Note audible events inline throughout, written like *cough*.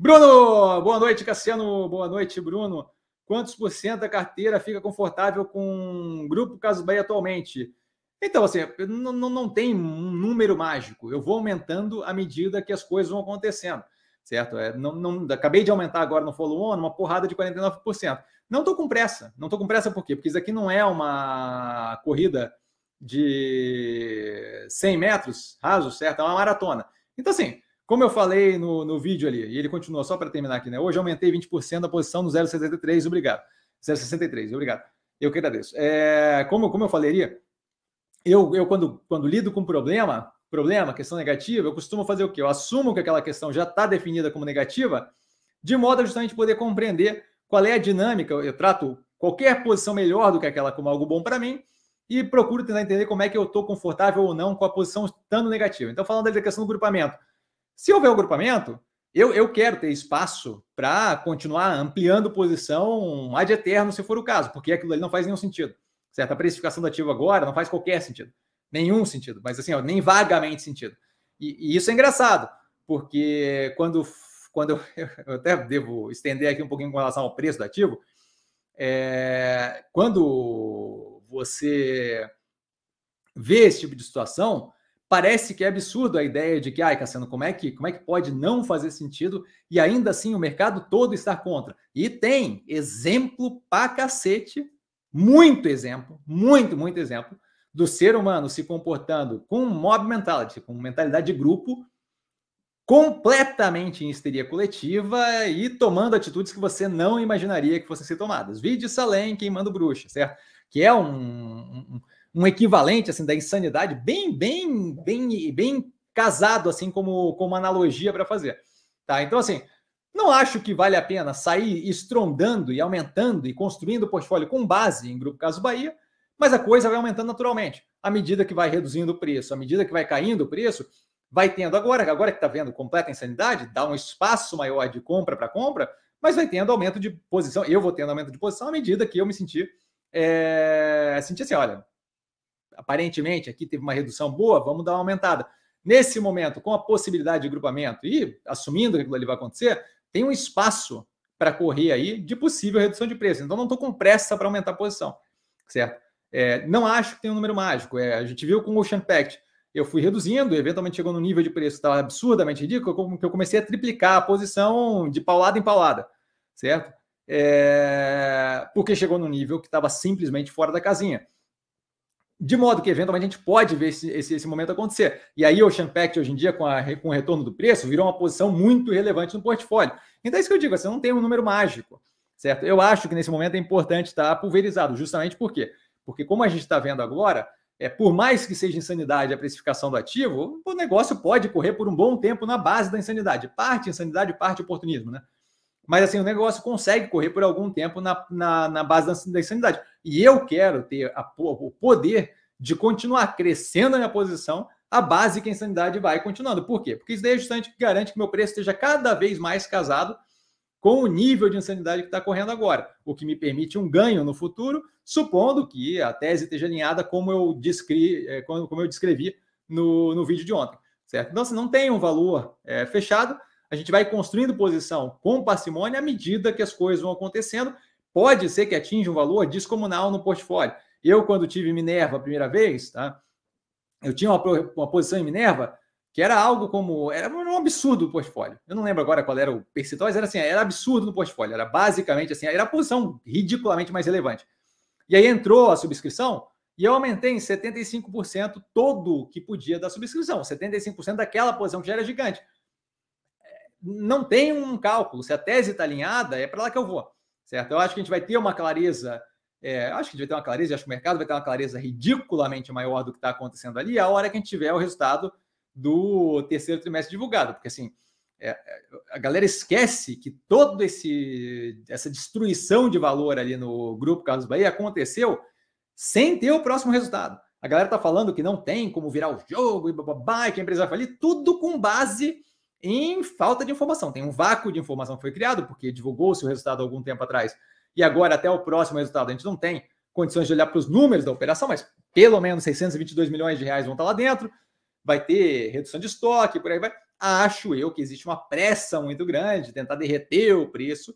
Bruno, boa noite, Cassiano. Boa noite, Bruno. Quantos por cento da carteira fica confortável com o grupo Caso Bahia atualmente? Então, assim, não, não tem um número mágico. Eu vou aumentando à medida que as coisas vão acontecendo, certo? É, não, não, acabei de aumentar agora no follow-on uma porrada de 49%. Não estou com pressa. Não estou com pressa por quê? Porque isso aqui não é uma corrida de 100 metros raso, certo? É uma maratona. Então, assim, como eu falei no, no vídeo ali, e ele continua só para terminar aqui, né? Hoje aumentei 20% da posição no 063, obrigado. 0,63, obrigado. Eu que agradeço. É, como, como eu falaria, eu, eu quando, quando lido com problema, problema, questão negativa, eu costumo fazer o quê? Eu assumo que aquela questão já está definida como negativa, de modo a justamente poder compreender qual é a dinâmica. Eu, eu trato qualquer posição melhor do que aquela como algo bom para mim e procuro tentar entender como é que eu estou confortável ou não com a posição estando negativa. Então, falando da questão do grupamento, se houver um agrupamento, eu, eu quero ter espaço para continuar ampliando posição ad eterno, se for o caso, porque aquilo ali não faz nenhum sentido. Certo? A precificação do ativo agora não faz qualquer sentido. Nenhum sentido, mas assim, ó, nem vagamente sentido. E, e, isso é engraçado, porque quando, quando eu, *laughs* eu, até devo estender aqui um pouquinho com relação ao preço do ativo, é, quando você vê esse tipo de situação, Parece que é absurdo a ideia de que, ai, Cassiano, como é que, como é que pode não fazer sentido e ainda assim o mercado todo estar contra? E tem exemplo pra cacete, muito exemplo, muito, muito exemplo, do ser humano se comportando com mob mentality, com mentalidade de grupo, completamente em histeria coletiva e tomando atitudes que você não imaginaria que fossem ser tomadas. Vide Salem, quem manda bruxa, certo? Que é um, um um equivalente assim da insanidade bem bem bem bem casado assim como como analogia para fazer tá então assim não acho que vale a pena sair estrondando e aumentando e construindo o portfólio com base em grupo caso Bahia mas a coisa vai aumentando naturalmente à medida que vai reduzindo o preço à medida que vai caindo o preço vai tendo agora agora que está vendo completa insanidade dá um espaço maior de compra para compra mas vai tendo aumento de posição eu vou tendo aumento de posição à medida que eu me sentir é, sentir assim olha aparentemente aqui teve uma redução boa, vamos dar uma aumentada. Nesse momento, com a possibilidade de agrupamento e assumindo que aquilo ali vai acontecer, tem um espaço para correr aí de possível redução de preço. Então, não estou com pressa para aumentar a posição, certo? É, não acho que tem um número mágico. É, a gente viu com o Ocean Pact, eu fui reduzindo, eventualmente chegou no nível de preço que estava absurdamente ridículo, que eu comecei a triplicar a posição de paulada em paulada, certo? É, porque chegou no nível que estava simplesmente fora da casinha. De modo que, eventualmente, a gente pode ver esse, esse, esse momento acontecer. E aí, o Ocean Pact, hoje em dia, com, a, com o retorno do preço, virou uma posição muito relevante no portfólio. Então, é isso que eu digo, você não tem um número mágico, certo? Eu acho que, nesse momento, é importante estar pulverizado, justamente por quê? Porque, como a gente está vendo agora, é, por mais que seja insanidade a precificação do ativo, o negócio pode correr por um bom tempo na base da insanidade. Parte insanidade, parte oportunismo, né? Mas assim, o negócio consegue correr por algum tempo na, na, na base da, da insanidade. E eu quero ter a, o poder de continuar crescendo a minha posição a base que a insanidade vai continuando. Por quê? Porque isso daí é justamente que garante que meu preço esteja cada vez mais casado com o nível de insanidade que está correndo agora, o que me permite um ganho no futuro, supondo que a tese esteja alinhada como eu, descri, é, como eu descrevi no, no vídeo de ontem. Certo? Então, se assim, não tem um valor é, fechado, a gente vai construindo posição com parcimônia à medida que as coisas vão acontecendo. Pode ser que atinja um valor descomunal no portfólio. Eu, quando tive Minerva a primeira vez, tá? eu tinha uma, uma posição em Minerva que era algo como. Era um absurdo o portfólio. Eu não lembro agora qual era o percentual, mas era assim, era absurdo no portfólio. Era basicamente assim, era a posição ridiculamente mais relevante. E aí entrou a subscrição e eu aumentei em 75% todo o que podia da subscrição. 75% daquela posição que já era gigante não tem um cálculo. Se a tese está alinhada, é para lá que eu vou, certo? Eu acho que a gente vai ter uma clareza, é, acho que a gente vai ter uma clareza, acho que o mercado vai ter uma clareza ridiculamente maior do que está acontecendo ali, a hora que a gente tiver o resultado do terceiro trimestre divulgado, porque assim, é, é a galera esquece que toda essa destruição de valor ali no grupo Carlos Bahia aconteceu sem ter o próximo resultado. A galera está falando que não tem como virar o jogo e babá, que a empresa vai falir, tudo com base em falta de informação. Tem um vácuo de informação que foi criado, porque divulgou-se o resultado algum tempo atrás, e agora até o próximo resultado a gente não tem condições de olhar para os números da operação, mas pelo menos 622 milhões de reais vão estar lá dentro, vai ter redução de estoque, por aí vai. Acho eu que existe uma pressa muito grande de tentar derreter o preço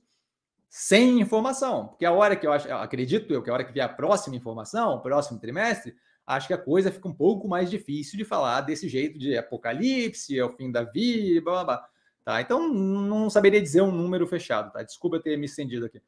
sem informação, porque a hora que eu acho, acredito eu que a hora que vier a próxima informação, o próximo trimestre, acho que a coisa fica um pouco mais difícil de falar desse jeito de apocalipse, é o fim da vida, blá blá blá. Tá? Então, não saberia dizer um número fechado, tá? Desculpa ter me estendido aqui.